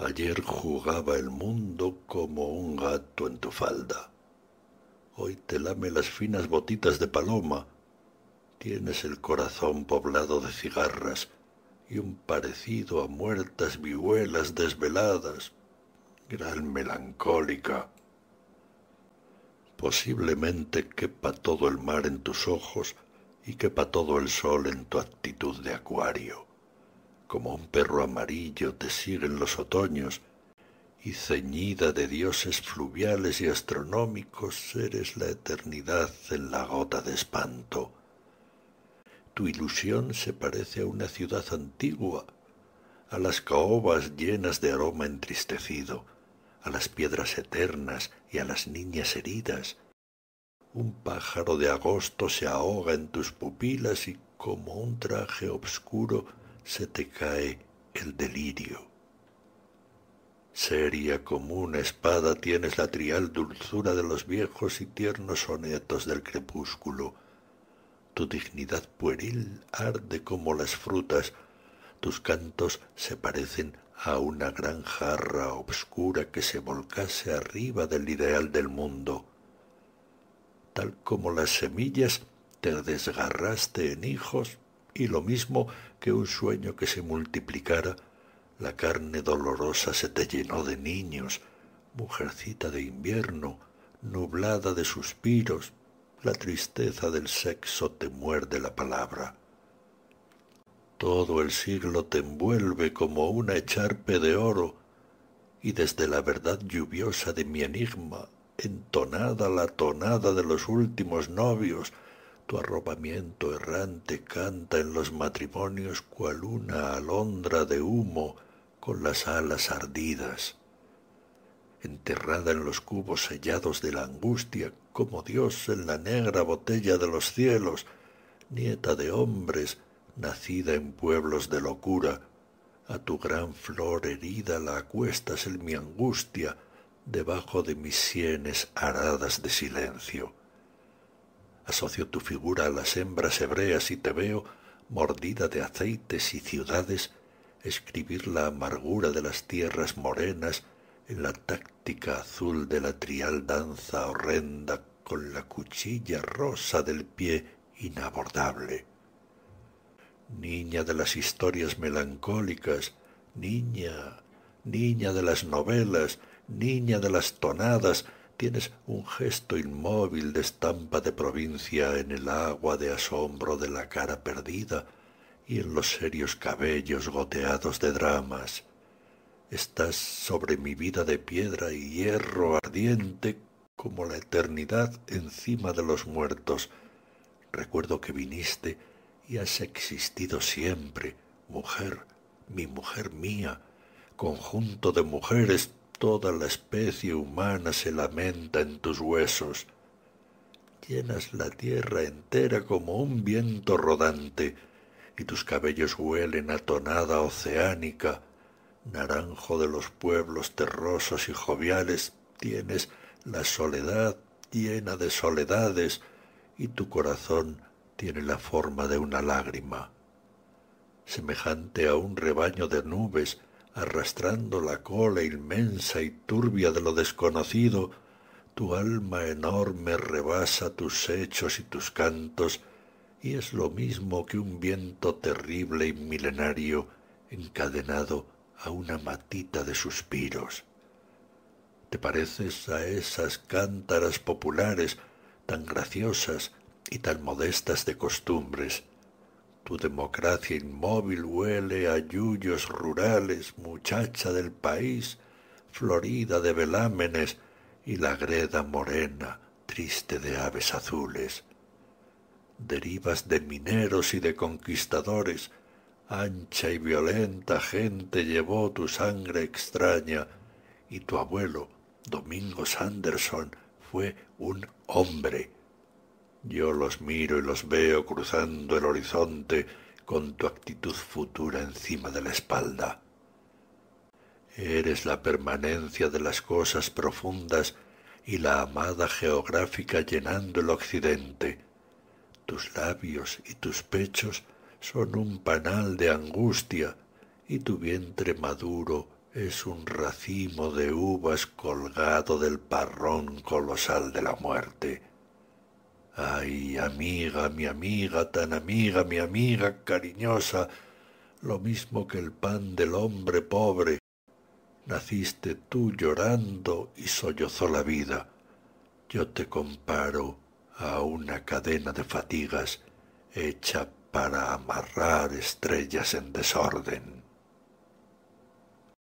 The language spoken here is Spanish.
Ayer jugaba el mundo como un gato en tu falda. Hoy te lame las finas botitas de paloma. Tienes el corazón poblado de cigarras y un parecido a muertas vihuelas desveladas. Gran melancólica. Posiblemente quepa todo el mar en tus ojos y quepa todo el sol en tu actitud de acuario como un perro amarillo te siguen los otoños, y ceñida de dioses fluviales y astronómicos, eres la eternidad en la gota de espanto. Tu ilusión se parece a una ciudad antigua, a las caobas llenas de aroma entristecido, a las piedras eternas y a las niñas heridas. Un pájaro de agosto se ahoga en tus pupilas y como un traje obscuro se te cae el delirio. Seria como una espada tienes la trial dulzura de los viejos y tiernos sonetos del crepúsculo. Tu dignidad pueril arde como las frutas, tus cantos se parecen a una gran jarra obscura que se volcase arriba del ideal del mundo. Tal como las semillas te desgarraste en hijos, y lo mismo que un sueño que se multiplicara, la carne dolorosa se te llenó de niños, mujercita de invierno, nublada de suspiros, la tristeza del sexo te muerde la palabra. Todo el siglo te envuelve como una echarpe de oro, y desde la verdad lluviosa de mi enigma, entonada la tonada de los últimos novios, tu arropamiento errante canta en los matrimonios cual una alondra de humo con las alas ardidas. Enterrada en los cubos sellados de la angustia, como Dios en la negra botella de los cielos, nieta de hombres, nacida en pueblos de locura, a tu gran flor herida la acuestas en mi angustia, debajo de mis sienes aradas de silencio asocio tu figura a las hembras hebreas y te veo, mordida de aceites y ciudades, escribir la amargura de las tierras morenas en la táctica azul de la trial danza horrenda con la cuchilla rosa del pie inabordable. Niña de las historias melancólicas, niña, niña de las novelas, niña de las tonadas, tienes un gesto inmóvil de estampa de provincia en el agua de asombro de la cara perdida y en los serios cabellos goteados de dramas. Estás sobre mi vida de piedra y hierro ardiente como la eternidad encima de los muertos. Recuerdo que viniste y has existido siempre, mujer, mi mujer mía, conjunto de mujeres toda la especie humana se lamenta en tus huesos. Llenas la tierra entera como un viento rodante, y tus cabellos huelen a tonada oceánica. Naranjo de los pueblos terrosos y joviales, tienes la soledad llena de soledades, y tu corazón tiene la forma de una lágrima. Semejante a un rebaño de nubes, arrastrando la cola inmensa y turbia de lo desconocido, tu alma enorme rebasa tus hechos y tus cantos, y es lo mismo que un viento terrible y milenario encadenado a una matita de suspiros. Te pareces a esas cántaras populares tan graciosas y tan modestas de costumbres, tu democracia inmóvil huele a yuyos rurales, muchacha del país, florida de velámenes y la greda morena, triste de aves azules. Derivas de mineros y de conquistadores, ancha y violenta gente llevó tu sangre extraña, y tu abuelo, Domingo Sanderson, fue un hombre yo los miro y los veo cruzando el horizonte con tu actitud futura encima de la espalda. Eres la permanencia de las cosas profundas y la amada geográfica llenando el occidente. Tus labios y tus pechos son un panal de angustia y tu vientre maduro es un racimo de uvas colgado del parrón colosal de la muerte. Ay, amiga, mi amiga, tan amiga, mi amiga cariñosa, lo mismo que el pan del hombre pobre, naciste tú llorando y sollozó la vida. Yo te comparo a una cadena de fatigas hecha para amarrar estrellas en desorden.